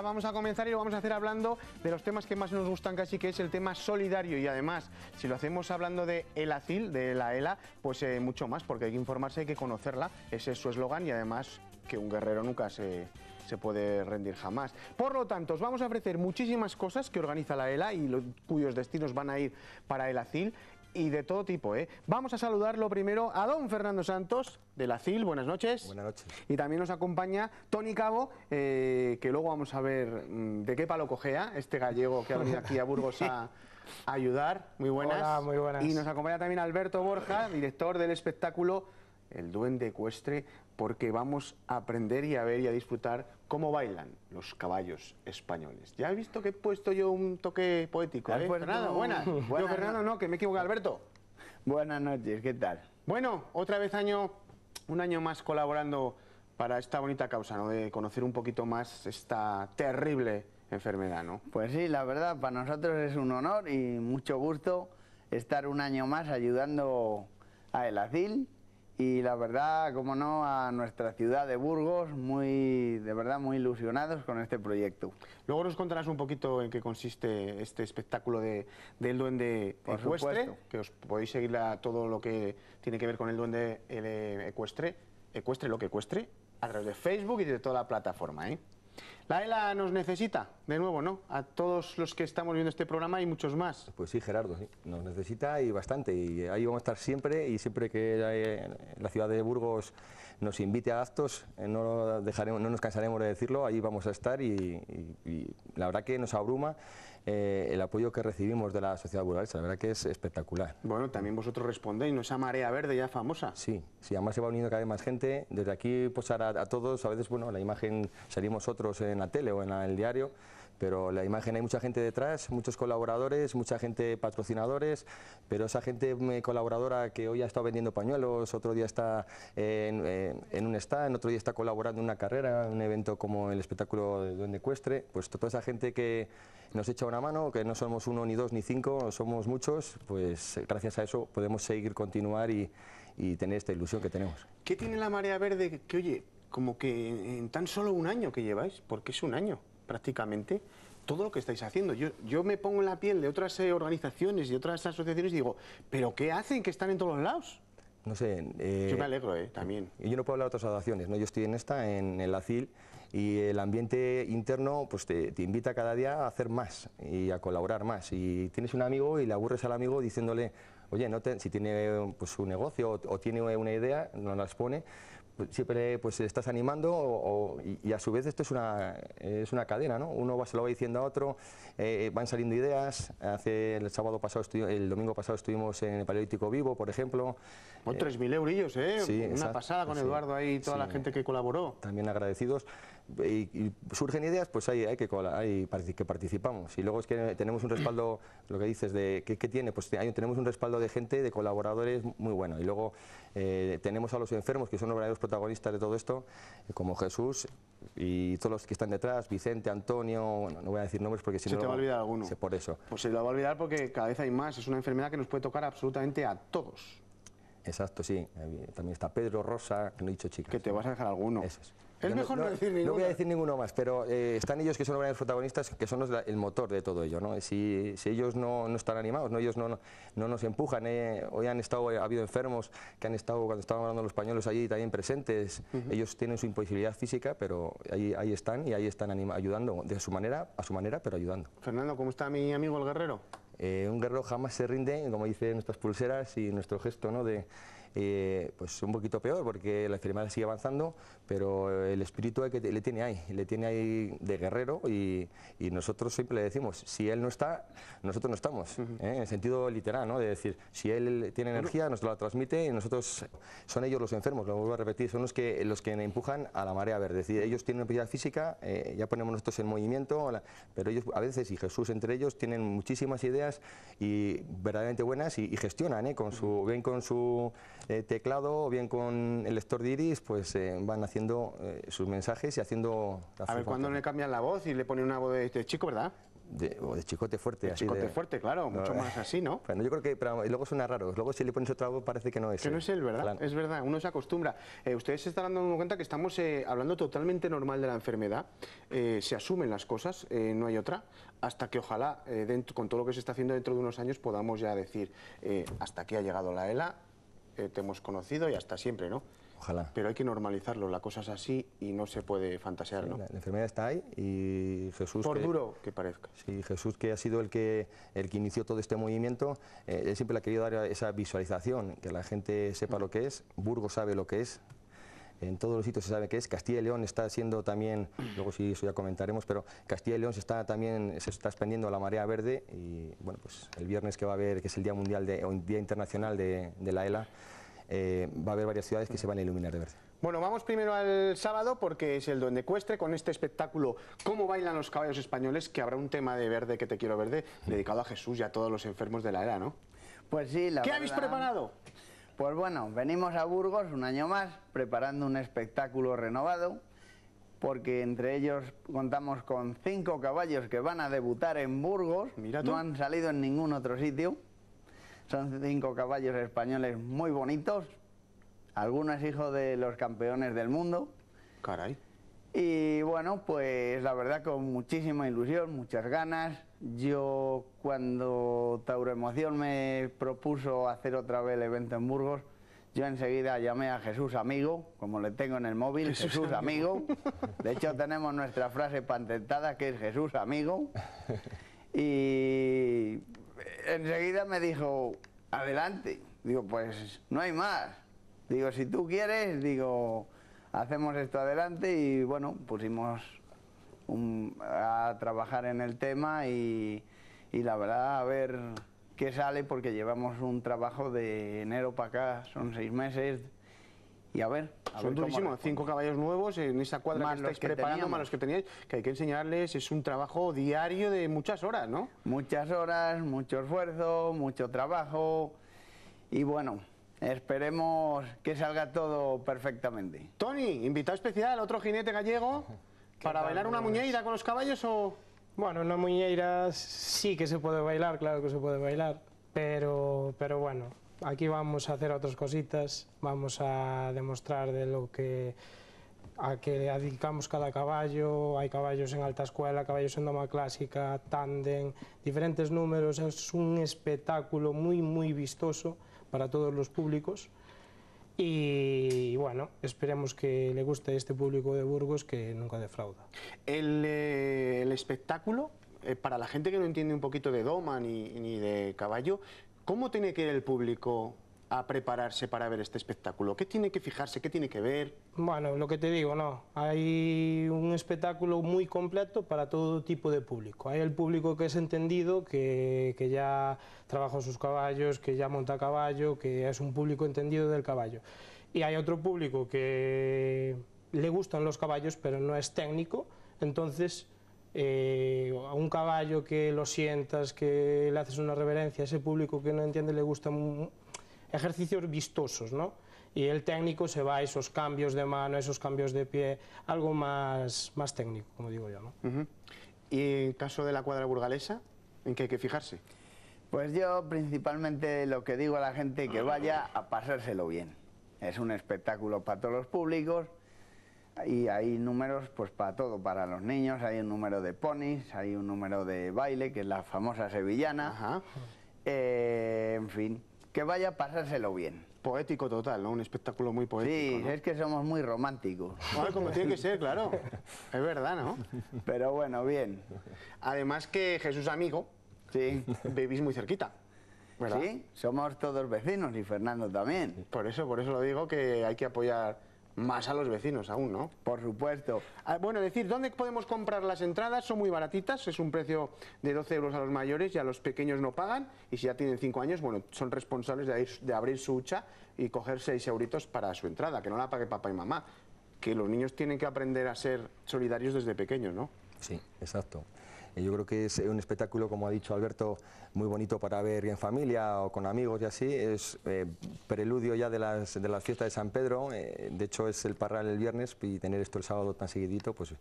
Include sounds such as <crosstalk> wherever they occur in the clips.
Vamos a comenzar y lo vamos a hacer hablando de los temas que más nos gustan casi, que es el tema solidario. Y además, si lo hacemos hablando de el ACIL, de la ELA, pues eh, mucho más, porque hay que informarse, hay que conocerla. Ese es su eslogan y además que un guerrero nunca se, se puede rendir jamás. Por lo tanto, os vamos a ofrecer muchísimas cosas que organiza la ELA y los, cuyos destinos van a ir para el ACIL y de todo tipo. ¿eh? Vamos a saludarlo primero a don Fernando Santos de la CIL, buenas noches. Buenas noches. Y también nos acompaña Tony Cabo, eh, que luego vamos a ver mm, de qué palo cojea este gallego que ha venido aquí a Burgos a, a <laughs> ayudar. Muy buenas. Hola, muy buenas. Y nos acompaña también Alberto Borja, director del espectáculo El Duende Ecuestre porque vamos a aprender y a ver y a disfrutar cómo bailan los caballos españoles. Ya he visto que he puesto yo un toque poético, ¿eh? Fernando, buenas. <laughs> buenas. Fernando, no, que me equivoco, Alberto. Buenas noches, ¿qué tal? Bueno, otra vez año, un año más colaborando para esta bonita causa, ¿no? De conocer un poquito más esta terrible enfermedad, ¿no? Pues sí, la verdad, para nosotros es un honor y mucho gusto estar un año más ayudando a El Azil y la verdad, como no, a nuestra ciudad de Burgos, muy, de verdad muy ilusionados con este proyecto. Luego nos contarás un poquito en qué consiste este espectáculo de, del Duende Ecuestre, que os podéis seguir a todo lo que tiene que ver con el Duende eh, Ecuestre, ecuestre lo que ecuestre, a través de Facebook y de toda la plataforma. ¿eh? La ELA nos necesita, de nuevo, ¿no? A todos los que estamos viendo este programa y muchos más. Pues sí, Gerardo, nos necesita y bastante. Y ahí vamos a estar siempre y siempre que la eh, ciudad de Burgos nos invite a actos, eh, no, dejaremos, no nos cansaremos de decirlo, ahí vamos a estar y la verdad que nos abruma eh, el apoyo que recibimos de la sociedad rural... la verdad que es espectacular. Bueno, también vosotros respondéis, ¿no? Esa marea verde ya famosa. Sí, sí, además se va uniendo cada vez más gente, desde aquí pues a, todos, a veces, bueno, la imagen salimos otros en la tele o en el diario, pero la imagen hay mucha gente detrás, muchos colaboradores, mucha gente patrocinadores, pero esa gente eh, colaboradora que hoy ha estado vendiendo pañuelos, otro día está eh, en, eh, en un stand, otro día está colaborando en una carrera, en un evento como el espectáculo de Duende Ecuestre, pues toda esa gente que nos echa una mano, que no somos uno, ni dos, ni cinco, somos muchos, pues gracias a eso podemos seguir, continuar y, y tener esta ilusión que tenemos. ¿Qué tiene la marea verde que, oye, como que en, en tan solo un año que lleváis? Porque es un año prácticamente todo lo que estáis haciendo. Yo, me pongo en la piel de otras eh, organizaciones y otras asociaciones y digo, ¿pero qué hacen que están en todos los lados? No sé. Eh, yo me alegro, eh, también. Yo no puedo hablar de otras asociaciones, ¿no? yo estoy en esta, en el ACIL, y el ambiente interno pues te, invita cada día a hacer más y a colaborar más. Y tienes un amigo y le aburres al amigo diciéndole, oye, no si tiene pues, su negocio o, tiene una idea, no la expone, pues, siempre pues estás animando y, a su vez esto es una, es una cadena, ¿no? Uno va, se lo va diciendo a otro, eh, van saliendo ideas, hace el sábado pasado, el domingo pasado estuvimos en el Paleolítico Vivo, por ejemplo. Con 3.000 eh, eurillos, ¿eh? una pasada con Eduardo ahí y toda la gente que colaboró. También agradecidos y, surgen ideas, pues ahí hay, que, hay que participamos. Y luego es que tenemos un respaldo, lo que dices, de ¿qué, tiene? Pues tenemos un respaldo de gente, de colaboradores muy bueno. Y luego eh, tenemos a los enfermos, que son los verdaderos protagonistas de todo esto, eh, como Jesús y todos los que están detrás, Vicente, Antonio, no voy a decir nombres porque si no... Se te va a olvidar alguno. por eso. Pues se lo va a olvidar porque cada vez hay más, es una enfermedad que nos puede tocar absolutamente a todos. Exacto, sí. También está Pedro, Rosa, que no he dicho chicas. Que te vas a dejar alguno. Es mejor no, decir ninguno. No voy a decir ninguno más, pero eh, están ellos que son los grandes protagonistas, que son el motor de todo ello. ¿no? Si, ellos no, están animados, no, ellos no, no nos empujan. Eh. hoy han estado, ha habido enfermos que han estado, cuando estaban hablando los españoles allí, también presentes. Ellos tienen su imposibilidad física, pero ahí, ahí están y ahí están ayudando, de su manera, a su manera, pero ayudando. Fernando, ¿cómo está mi amigo el guerrero? Eh, un guerrero jamás se rinde, como dicen nuestras pulseras y nuestro gesto ¿no? de eh, pues un poquito peor porque la enfermedad sigue avanzando, pero el espíritu que le tiene ahí, le tiene ahí de guerrero y, nosotros siempre le decimos, si él no está, nosotros no estamos, ¿eh? en el sentido literal, ¿no? de decir, si él tiene energía, nos la transmite y nosotros, son ellos los enfermos, lo vuelvo a repetir, son los que, los que empujan a la marea verde, es ellos tienen una física, eh, ya ponemos nosotros en movimiento, pero ellos a veces, y Jesús entre ellos, tienen muchísimas ideas y verdaderamente buenas y, gestionan, ¿eh? con su, ven con su eh, teclado o bien con el lector de iris, pues eh, van haciendo eh, sus mensajes y haciendo... A ver, ¿cuándo le cambian la voz y le ponen una voz de, chico, verdad? De, o de chicote fuerte. De chicote fuerte, claro, mucho más así, ¿no? yo creo que y luego suena raro, luego si le pones otra voz parece que no es. Que no es él, ¿verdad? Es verdad, uno se acostumbra. ustedes se están dando cuenta que estamos hablando totalmente normal de la enfermedad, se asumen las cosas, no hay otra, hasta que ojalá, dentro, con todo lo que se está haciendo dentro de unos años, podamos ya decir, hasta aquí ha llegado la ELA, eh, te hemos conocido y hasta siempre, ¿no? Ojalá. Pero hay que normalizarlo, la cosa es así y no se puede fantasear, ¿no? La, enfermedad está ahí y Jesús... Por duro que parezca. Sí, Jesús que ha sido el que, el que inició todo este movimiento, eh, él siempre le ha querido dar esa visualización, que la gente sepa mm. lo que es, Burgo sabe lo que es, en todos los sitios se sabe que es. Castilla y León está siendo también, luego sí eso ya comentaremos, pero Castilla y León se está también, se está expandiendo a la marea verde y bueno, pues el viernes que va a haber, que es el Día Mundial de, o Día Internacional de, la ELA, eh, va a haber varias ciudades que se van a iluminar de verde. Bueno, vamos primero al sábado porque es el donde Cuestre... con este espectáculo Cómo bailan los caballos españoles, que habrá un tema de verde que te quiero verde mm. dedicado a Jesús y a todos los enfermos de la era, ¿no? Pues sí, la ¿Qué habéis preparado? Pues bueno, venimos a Burgos un año más preparando un espectáculo renovado porque entre ellos contamos con cinco caballos que van a debutar en Burgos, no han salido en ningún otro sitio. Son cinco caballos españoles muy bonitos, algunos hijos de los campeones del mundo. Caray. Y bueno, pues la verdad con muchísima ilusión, muchas ganas. Yo cuando Tauro Emoción me propuso hacer otra vez el evento en Burgos, yo enseguida llamé a Jesús Amigo, como le tengo en el móvil, Jesús, amigo. De hecho tenemos nuestra frase patentada que es Jesús Amigo. Y enseguida me dijo, adelante. Digo, pues no hay más. Digo, si tú quieres, digo, hacemos esto adelante y bueno, pusimos a trabajar en el tema y, la verdad a ver qué sale porque llevamos un trabajo de enero para acá, son seis meses y a ver. Son durísimos, cinco caballos nuevos en esa cuadra que estáis preparando, más los que teníais, que hay que enseñarles, es un trabajo diario de muchas horas, ¿no? Muchas horas, mucho esfuerzo, mucho trabajo y bueno, Esperemos que salga todo perfectamente. Tony, invitado especial, otro jinete gallego, <laughs> para bailar una muñeira con los caballos o... Bueno, una muñeira sí que se puede bailar, claro que se puede bailar, pero, pero bueno, aquí vamos a hacer otras cositas, vamos a demostrar de lo que a que dedicamos cada caballo, hay caballos en alta escuela, caballos en doma clásica, tándem, diferentes números, es un espectáculo muy, muy vistoso para todos los públicos. Y bueno, esperemos que le guste a este público de Burgos que nunca defrauda. El, eh, espectáculo, eh, para la gente que no entiende un poquito de doma ni, ni de caballo, ¿cómo tiene que ir el público a prepararse para ver este espectáculo? ¿Qué tiene que fijarse? ¿Qué tiene que ver? Bueno, lo que te digo, no. Hay un espectáculo muy completo para todo tipo de público. Hay el público que es entendido, que, que ya trabaja sus caballos, que ya monta caballo, que es un público entendido del caballo. Y hay otro público que le gustan los caballos, pero no es técnico, entonces... Eh, a un caballo que lo sientas, que le haces una reverencia, ese público que no entiende le gusta ejercicios vistosos, ¿no? Y el técnico se va a esos cambios de mano, esos cambios de pie, algo más, más técnico, como digo yo, ¿no? ¿Y en caso de la cuadra burgalesa, en qué hay que fijarse? Pues yo principalmente lo que digo a la gente que vaya a pasárselo bien. Es un espectáculo para todos los públicos y hay números pues para todo, para los niños, hay un número de ponis, hay un número de baile, que es la famosa sevillana, eh, en fin, que vaya a pasárselo bien. Poético total, ¿no? Un espectáculo muy poético. Sí, es que somos muy románticos. Ah, como tiene que ser, claro. Es verdad, ¿no? Pero bueno, bien. Además que Jesús Amigo, sí. vivís muy cerquita. ¿verdad? Sí, somos todos vecinos y Fernando también. Por eso, por eso lo digo que hay que apoyar más a los vecinos aún, ¿no? Por supuesto. Ah, bueno, decir, ¿dónde podemos comprar las entradas? Son muy baratitas, es un precio de 12 euros a los mayores y a los pequeños no pagan. Y si ya tienen 5 años, bueno, son responsables de, de abrir su hucha y coger 6 euritos para su entrada, que no la pague papá y mamá. Que los niños tienen que aprender a ser solidarios desde pequeños, ¿no? Sí, exacto yo creo que es un espectáculo, como ha dicho Alberto, muy bonito para ver en familia o con amigos y así. Es eh, preludio ya de las, de fiestas de San Pedro. Eh, de hecho, es el parral el viernes y tener esto el sábado tan seguidito, pues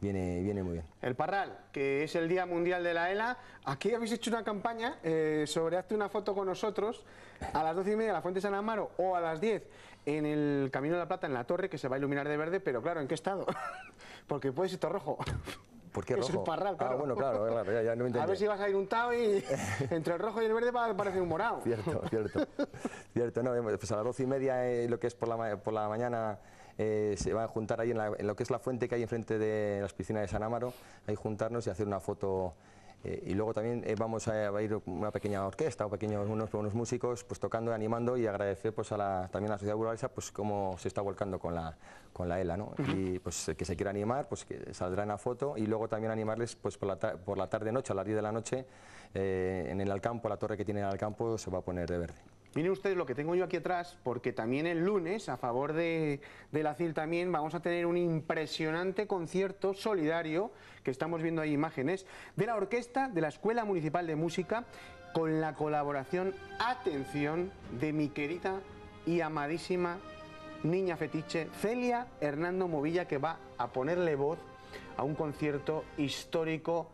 viene, viene muy bien. El parral, que es el Día Mundial de la ELA. Aquí habéis hecho una campaña eh, sobre hazte una foto con nosotros a las 12 y media en la Fuente San Amaro o a las 10 en el Camino de la Plata, en la torre, que se va a iluminar de verde, pero claro, ¿en qué estado? <laughs> Porque puede ser todo rojo. ¿Por <laughs> Es parral, ah, claro. bueno, claro, ya, no me A ver si vas a ir untado y <laughs> entre el rojo y el verde parece un morado. Cierto, <laughs> cierto. cierto, no, eh, pues a las doce y media, eh, lo que es por la, por la mañana, eh, se van a juntar ahí en, lo que es la fuente que hay enfrente de las piscinas de San Amaro, ahí juntarnos y hacer una foto eh, y luego también eh, vamos a, ir una pequeña orquesta o pequeños unos, unos músicos pues tocando y animando y agradecer pues a la, también a la sociedad burgalesa pues cómo se está volcando con la con la ELA ¿no? y pues eh, que se quiera animar pues que en la foto y luego también animarles pues por la, tarde noche a las 10 de la noche en el Alcampo la torre que tiene el Alcampo se va a poner de verde Miren ustedes lo que tengo yo aquí atrás, porque también el lunes, a favor de, la CIL también, vamos a tener un impresionante concierto solidario, que estamos viendo ahí imágenes, de la orquesta de la Escuela Municipal de Música, con la colaboración, atención, de mi querida y amadísima niña fetiche, Celia Hernando Movilla, que va a ponerle voz a un concierto histórico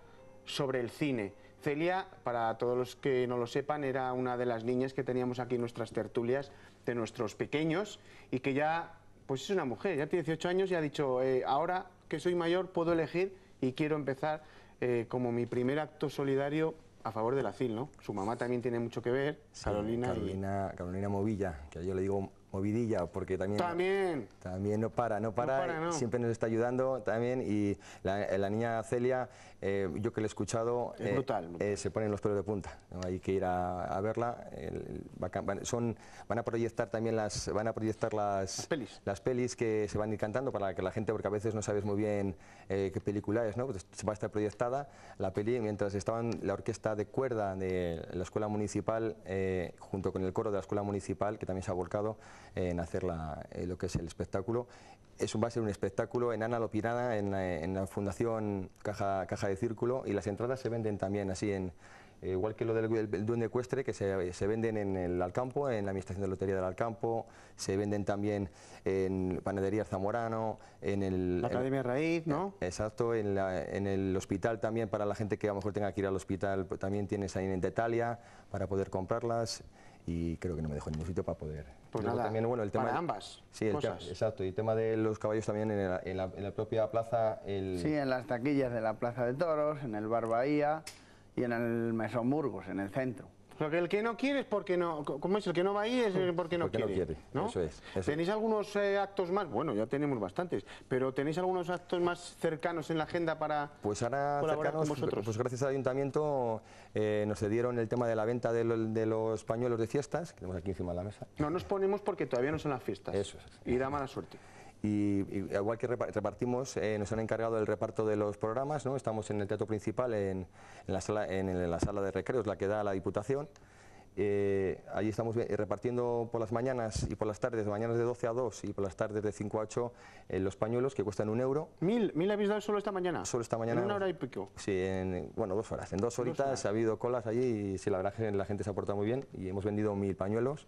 sobre el cine. Celia, para todos los que no lo sepan, era una de las niñas que teníamos aquí en nuestras tertulias de nuestros pequeños y que ya, pues es una mujer, ya tiene 18 años y ha dicho, eh, ahora que soy mayor puedo elegir y quiero empezar eh, como mi primer acto solidario a favor de la CIL, ¿no? Su mamá también tiene mucho que ver, Carolina. Carolina, Carolina Movilla, que yo le digo movidilla, porque también... También. También no para, no para, siempre nos está ayudando también y la, niña Celia, eh, yo que la he escuchado... Eh, eh, se ponen los pelos de punta, hay que ir a, verla, van, son, van a proyectar también las, van a proyectar las, pelis. las pelis que se van a ir cantando para que la gente, porque a veces no sabes muy bien qué película es, ¿no? Pues va a estar proyectada la peli, mientras estaban la orquesta de cuerda de la escuela municipal, junto con el coro de la escuela municipal, que también se ha volcado, en hacer eh, lo que es el espectáculo. Es, va a ser un espectáculo en Ana Lopinada, en la, Fundación Caja, Caja de Círculo, y las entradas se venden también así en, eh, igual que lo del duende ecuestre, que se, venden en el Alcampo, en la Administración de Lotería del Alcampo, se venden también en Panadería Zamorano, en el... La Academia Raíz, ¿no? Eh, exacto, en, en, el hospital también, para la gente que a lo mejor tenga que ir al hospital, también tienes ahí en Detalia para poder comprarlas y creo que no me dejó ningún sitio para poder. Pues nada, también, bueno, el tema de, ambas. Sí, el exacto. Y el tema de los caballos también en la, propia plaza. Sí, en las taquillas de la Plaza de Toros, en el Bar Bahía y en el Mesón Burgos, en el centro. Porque el que no quiere es porque no. ¿Cómo es? El que no va ahí es eh, porque no quiere. No quiere. Eso es. ¿Tenéis algunos eh, actos más? Bueno, ya tenemos bastantes, pero ¿tenéis algunos actos más cercanos en la agenda para pues ahora cercanos, con vosotros? Pues gracias al ayuntamiento eh, nos cedieron el tema de la venta de, de, los pañuelos de fiestas, que tenemos aquí encima de la mesa. No nos ponemos porque todavía no son las fiestas. Eso es. Y da mala suerte. Y, igual que repartimos, eh, nos han encargado el reparto de los programas, ¿no? estamos en el teatro principal, en, en la, sala, en, la sala de recreos, la que da la Diputación. Eh, allí estamos eh, repartiendo por las mañanas y por las tardes, mañanas de 12 a 2 y por las tardes de 5 a 8 los pañuelos que cuestan un euro. ¿Mil? ¿Mil habéis dado solo esta mañana? Solo esta mañana. ¿En una hora y pico? Sí, en, bueno, dos horas. En dos horitas ha habido colas allí y la verdad que la gente se ha portado muy bien y hemos vendido mil pañuelos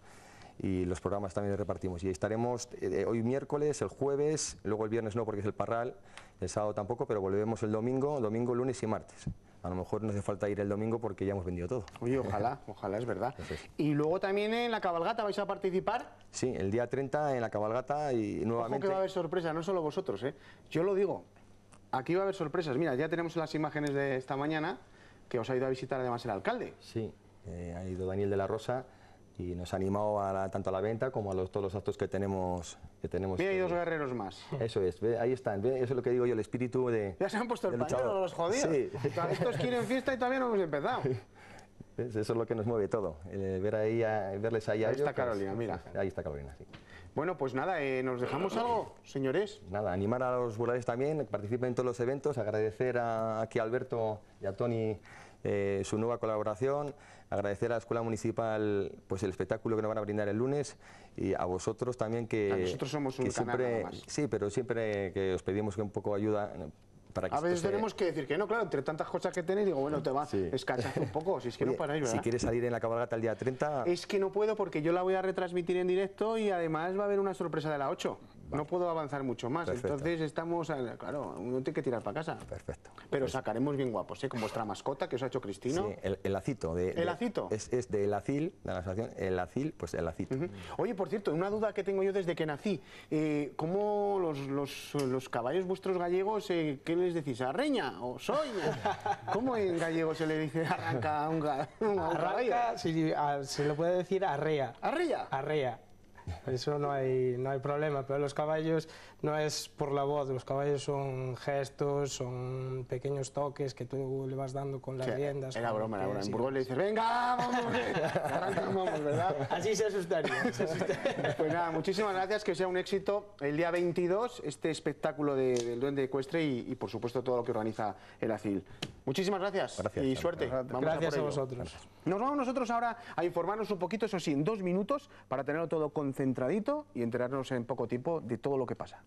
y los programas también repartimos. Y estaremos eh, hoy miércoles, el jueves, luego el viernes no porque es el parral, el sábado tampoco, pero volvemos el domingo, domingo, lunes y martes. A lo mejor no hace falta ir el domingo porque ya hemos vendido todo. Oye, ojalá, ojalá, es verdad. Y luego también en la cabalgata vais a participar. Sí, el día 30 en la cabalgata y nuevamente... Ojo que va a haber sorpresa, no solo vosotros, ¿eh? Yo lo digo, aquí va a haber sorpresas. Mira, ya tenemos las imágenes de esta mañana que os ha ido a visitar además el alcalde. Sí, eh, ha ido Daniel de la Rosa y nos ha animado tanto a la venta como a todos los actos que tenemos. Que tenemos Mira, hay dos guerreros más. Eso es, ahí están. eso es lo que digo yo, el espíritu de. Ya se han puesto el pañuelo, los jodidos. Sí. Estos quieren fiesta y también hemos empezado. <laughs> Eso es lo que nos mueve todo, verles eh, ver ahí a, verles ahí Ahí está pues, Carolina, mira. Ahí está Carolina, sí. Bueno, pues nada, eh, ¿nos dejamos algo, señores? Nada, animar a los voladores también, que participen en todos los eventos, agradecer a, aquí a Alberto y a Tony eh, su nueva colaboración, agradecer a la Escuela Municipal pues el espectáculo que nos van a brindar el lunes y a vosotros también que... nosotros somos siempre, Sí, pero siempre que os pedimos que un poco ayuda eh, para que a veces tenemos que decir que no, claro, entre tantas cosas que tenéis, digo, bueno, te va sí. un poco, si es que no para ¿verdad? Si quieres salir en la cabalgata el día 30... Es que no puedo porque yo la voy a retransmitir en directo y además va a haber una sorpresa de la 8. No puedo avanzar mucho más. Entonces estamos, claro, uno tiene que tirar para casa. Perfecto. Pero pues sacaremos bien guapos, ¿eh? Con vuestra mascota que os ha hecho Cristino. Sí, el, lacito. De, ¿El lacito? Es, es del acil, de la asociación, el acil, pues el acito. Oye, por cierto, una duda que tengo yo desde que nací. Eh, ¿Cómo los, los, caballos vuestros gallegos, eh, qué les decís? ¿Arreña o soy. <laughs> ¿Cómo en gallego se le dice arranca a un, arranca, se le puede decir arrea. ¿Arrea? Arrea. <laughs> eso no hay, no hay problema, pero los caballos no es por la voz, los caballos son gestos, son pequeños toques que tú le vas dando con las riendas. Era broma, era broma. En Burgos le dices, venga, vamos, <laughs> <laughs> vamos, ¿verdad? Así se asustaría, Pues nada, muchísimas gracias, que sea un éxito el día 22, este espectáculo del Duende Ecuestre y, y, por supuesto, todo lo que organiza el ACIL. Muchísimas gracias, y suerte. Gracias, a, vosotros. Nos vamos nosotros ahora a informarnos un poquito, eso sí, en dos minutos, para tenerlo todo concentradito y enterarnos en poco tiempo de todo lo que pasa.